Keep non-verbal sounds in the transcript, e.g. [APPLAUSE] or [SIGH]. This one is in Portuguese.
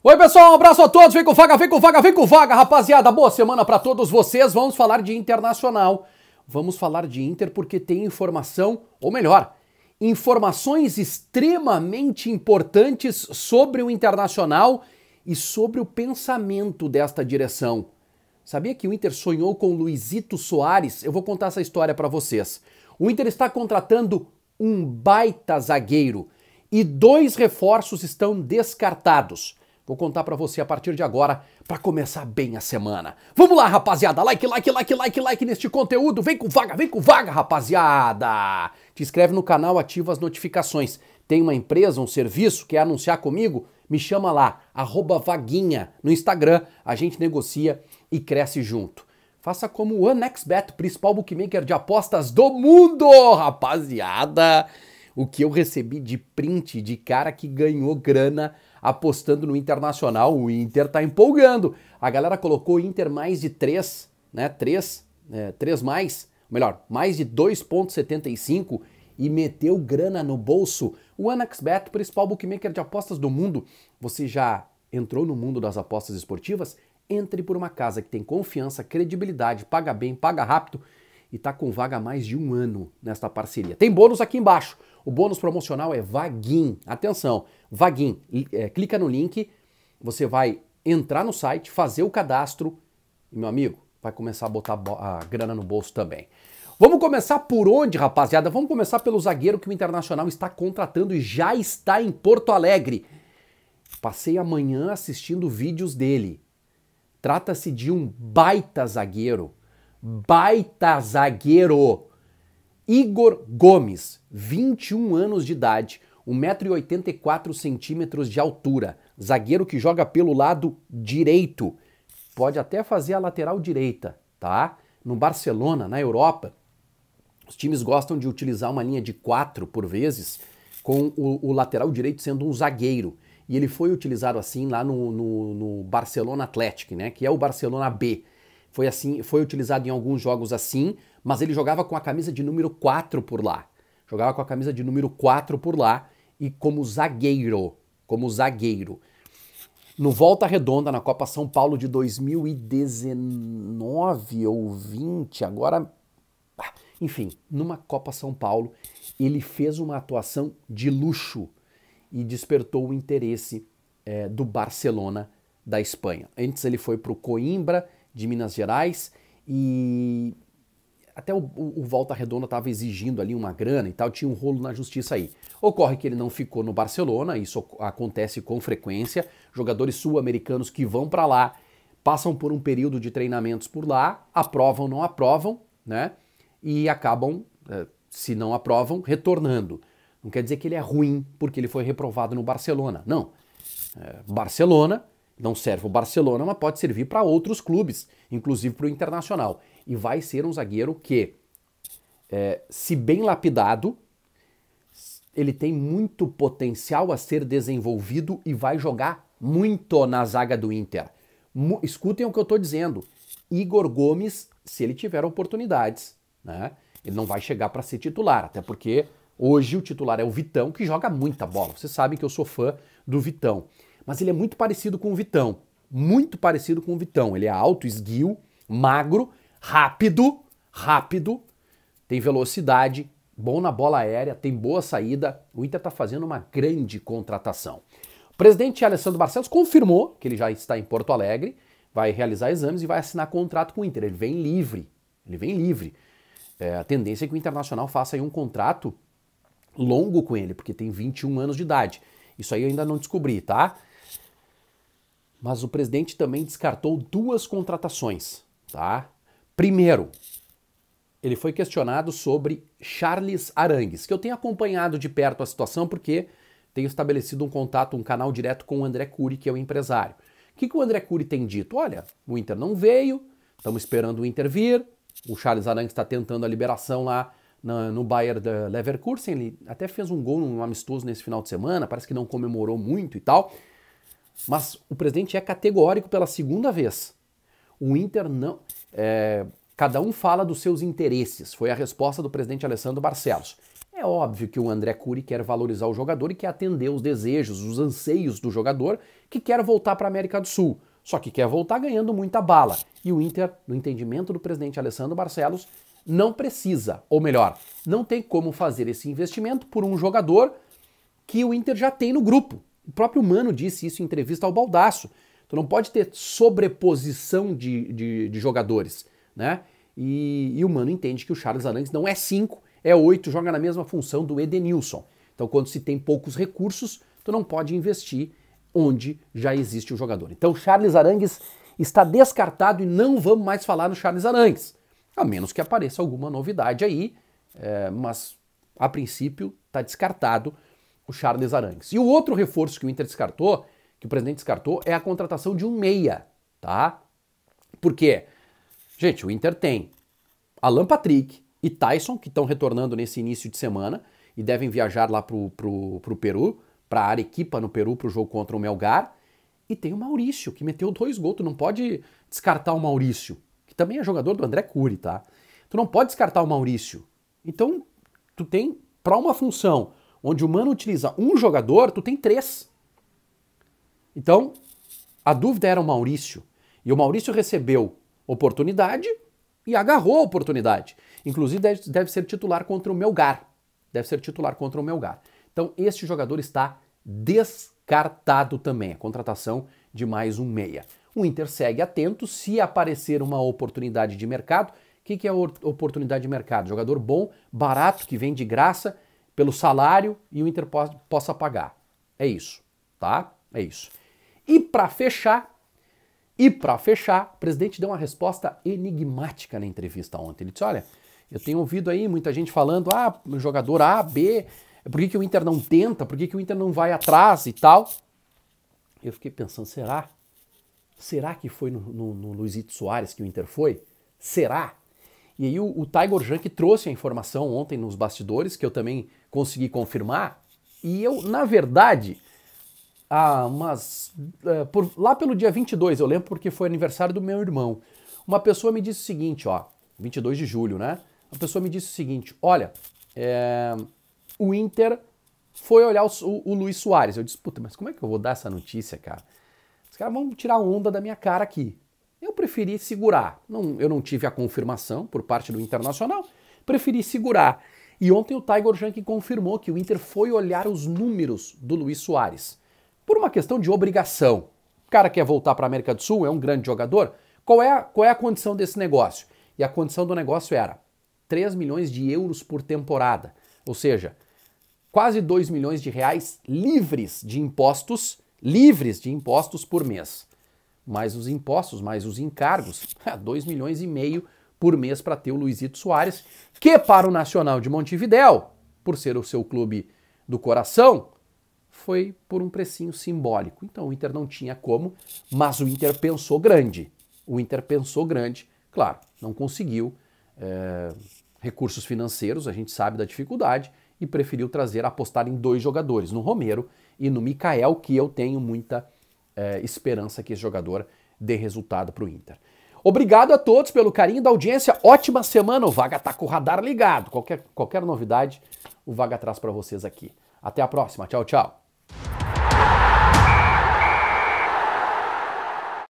Oi, pessoal, um abraço a todos. Vem com vaga, vem com vaga, vem com vaga, rapaziada. Boa semana para todos vocês. Vamos falar de internacional. Vamos falar de Inter porque tem informação, ou melhor, informações extremamente importantes sobre o internacional e sobre o pensamento desta direção. Sabia que o Inter sonhou com Luizito Soares? Eu vou contar essa história para vocês. O Inter está contratando um baita zagueiro e dois reforços estão descartados. Vou contar para você a partir de agora para começar bem a semana. Vamos lá, rapaziada, like, like, like, like, like neste conteúdo. Vem com vaga, vem com vaga, rapaziada. Te inscreve no canal, ativa as notificações. Tem uma empresa, um serviço quer anunciar comigo? Me chama lá @vaguinha no Instagram. A gente negocia e cresce junto. Faça como o OneXBet, principal bookmaker de apostas do mundo, rapaziada. O que eu recebi de print de cara que ganhou grana apostando no Internacional. O Inter está empolgando. A galera colocou o Inter mais de 3, né? 3, é, 3 mais, melhor, mais de 2,75 e meteu grana no bolso. O AnaxBet, principal bookmaker de apostas do mundo. Você já entrou no mundo das apostas esportivas? Entre por uma casa que tem confiança, credibilidade, paga bem, paga rápido e está com vaga há mais de um ano nesta parceria. Tem bônus aqui embaixo. O bônus promocional é Vaguin. Atenção, Vaguin. É, clica no link, você vai entrar no site, fazer o cadastro e, meu amigo, vai começar a botar a grana no bolso também. Vamos começar por onde, rapaziada? Vamos começar pelo zagueiro que o Internacional está contratando e já está em Porto Alegre. Passei amanhã assistindo vídeos dele. Trata-se de um baita zagueiro baita zagueiro. Igor Gomes, 21 anos de idade, 1,84m de altura, zagueiro que joga pelo lado direito. Pode até fazer a lateral direita, tá? No Barcelona, na Europa, os times gostam de utilizar uma linha de quatro por vezes, com o, o lateral direito sendo um zagueiro. E ele foi utilizado assim lá no, no, no Barcelona Atlético, né? Que é o Barcelona B foi assim, foi utilizado em alguns jogos assim, mas ele jogava com a camisa de número 4 por lá. Jogava com a camisa de número 4 por lá e como zagueiro, como zagueiro. No Volta Redonda, na Copa São Paulo de 2019 ou 20, agora. Enfim, numa Copa São Paulo, ele fez uma atuação de luxo e despertou o interesse é, do Barcelona da Espanha. Antes ele foi para o Coimbra, de Minas Gerais e até o, o, Volta Redonda estava exigindo ali uma grana e tal, tinha um rolo na justiça aí. Ocorre que ele não ficou no Barcelona, isso acontece com frequência. Jogadores sul-americanos que vão para lá passam por um período de treinamentos por lá, aprovam, não aprovam, né? E acabam, é, se não aprovam, retornando. Não quer dizer que ele é ruim porque ele foi reprovado no Barcelona. Não. É, Barcelona não serve o Barcelona, mas pode servir para outros clubes, inclusive para o Internacional. E vai ser um zagueiro que, é, se bem lapidado, ele tem muito potencial a ser desenvolvido e vai jogar muito na zaga do Inter. Escutem o que eu estou dizendo. Igor Gomes, se ele tiver oportunidades, né? Ele não vai chegar para ser titular, até porque hoje o titular é o Vitão, que joga muita bola. Vocês sabem que eu sou fã do Vitão mas ele é muito parecido com o Vitão. Muito parecido com o Vitão. Ele é alto, esguio, magro, rápido, rápido, tem velocidade, bom na bola aérea, tem boa saída. O Inter está fazendo uma grande contratação. O presidente Alessandro Barcelos confirmou que ele já está em Porto Alegre, vai realizar exames e vai assinar contrato com o Inter. Ele vem livre. Ele vem livre. É, a tendência é que o Internacional faça um contrato longo com ele, porque tem 21 anos de idade. Isso aí eu ainda não descobri, tá? Mas o presidente também descartou duas contratações, tá? Primeiro, ele foi questionado sobre Charles Arangues, que eu tenho acompanhado de perto a situação porque tenho estabelecido um contato, um canal direto com o André Cury, que é o empresário. O que, que o André Cury tem dito? Olha, o Inter não veio, estamos esperando o Inter vir, o Charles Arangues está tentando a liberação lá na, no Bayern Leverkusen, ele até fez um gol num amistoso nesse final de semana, parece que não comemorou muito e tal. Mas o presidente é categórico pela segunda vez. O Inter não. É, cada um fala dos seus interesses, foi a resposta do presidente Alessandro Barcelos. É óbvio que o André Cury quer valorizar o jogador e quer atender os desejos, os anseios do jogador que quer voltar para a América do Sul. Só que quer voltar ganhando muita bala. E o Inter, no entendimento do presidente Alessandro Barcelos, não precisa, ou melhor, não tem como fazer esse investimento por um jogador que o Inter já tem no grupo. O próprio Mano disse isso em entrevista ao Baldaço. Tu não pode ter sobreposição de, de, de jogadores, né? E, e, o Mano entende que o Charles Arangues não é 5, é 8, joga na mesma função do Edenilson. Então, quando se tem poucos recursos, tu não pode investir onde já existe o jogador. Então, Charles Arangues está descartado e não vamos mais falar no Charles Arangues, a menos que apareça alguma novidade aí, é, mas a princípio está descartado o Charles Arangues. E o outro reforço que o Inter descartou, que o presidente descartou, é a contratação de um meia, tá? porque Gente, o Inter tem Alan Patrick e Tyson, que estão retornando nesse início de semana e devem viajar lá pro, pro, pro Peru, pra Arequipa no Peru, pro jogo contra o Melgar. E tem o Maurício, que meteu dois gols. Tu não pode descartar o Maurício, que também é jogador do André Cury, tá? Tu não pode descartar o Maurício. Então, tu tem, para uma função, onde o Mano utiliza um jogador, tu tem três. Então, a dúvida era o Maurício. E o Maurício recebeu oportunidade e agarrou a oportunidade. Inclusive, deve, deve ser titular contra o Melgar. Deve ser titular contra o Melgar. Então, este jogador está descartado também. A contratação de mais um meia. O Inter segue atento. Se aparecer uma oportunidade de mercado, o que, que é oportunidade de mercado? Jogador bom, barato, que vem de graça pelo salário e o Inter possa pagar. É isso, tá? É isso. E para fechar, e para fechar, o presidente deu uma resposta enigmática na entrevista ontem. Ele disse: "Olha, eu tenho ouvido aí muita gente falando: "Ah, jogador A, B, por que, que o Inter não tenta? Por que, que o Inter não vai atrás e tal?" Eu fiquei pensando, será? Será que foi no, no, no Luizito Soares que o Inter foi? Será? E aí o, o Tiger Junk trouxe a informação ontem nos bastidores, que eu também consegui confirmar, e eu, na verdade, há umas, uh, por, lá pelo dia 22, eu lembro porque foi aniversário do meu irmão, uma pessoa me disse o seguinte, ó, 22 de julho, né? Uma pessoa me disse o seguinte, olha, é, o Inter foi olhar o, o, o Luiz Soares. Eu disse, puta, mas como é que eu vou dar essa notícia, cara? Os caras vão tirar onda da minha cara aqui. Eu preferi segurar. Não, eu não tive a confirmação por parte do Internacional, preferi segurar. E ontem o Tiger Junk confirmou que o Inter foi olhar os números do Luiz Soares. Por uma questão de obrigação. O cara quer voltar para a América do Sul, é um grande jogador. Qual é, a, qual é a condição desse negócio? E a condição do negócio era 3 milhões de euros por temporada. Ou seja, quase 2 milhões de reais livres de impostos, livres de impostos por mês mais os impostos, mais os encargos, 2 [LAUGHS] milhões e meio por mês para ter o Luizito Soares, que para o Nacional de Montevidéu, por ser o seu clube do coração, foi por um precinho simbólico. Então o Inter não tinha como, mas o Inter pensou grande. O Inter pensou grande, claro, não conseguiu é, recursos financeiros, a gente sabe da dificuldade, e preferiu trazer, apostar em dois jogadores, no Romero e no Mikael, que eu tenho muita é, esperança que esse jogador dê resultado para o Inter. Obrigado a todos pelo carinho da audiência. Ótima semana. O Vaga tá com o radar ligado. Qualquer, qualquer novidade, o Vaga traz para vocês aqui. Até a próxima. Tchau, tchau.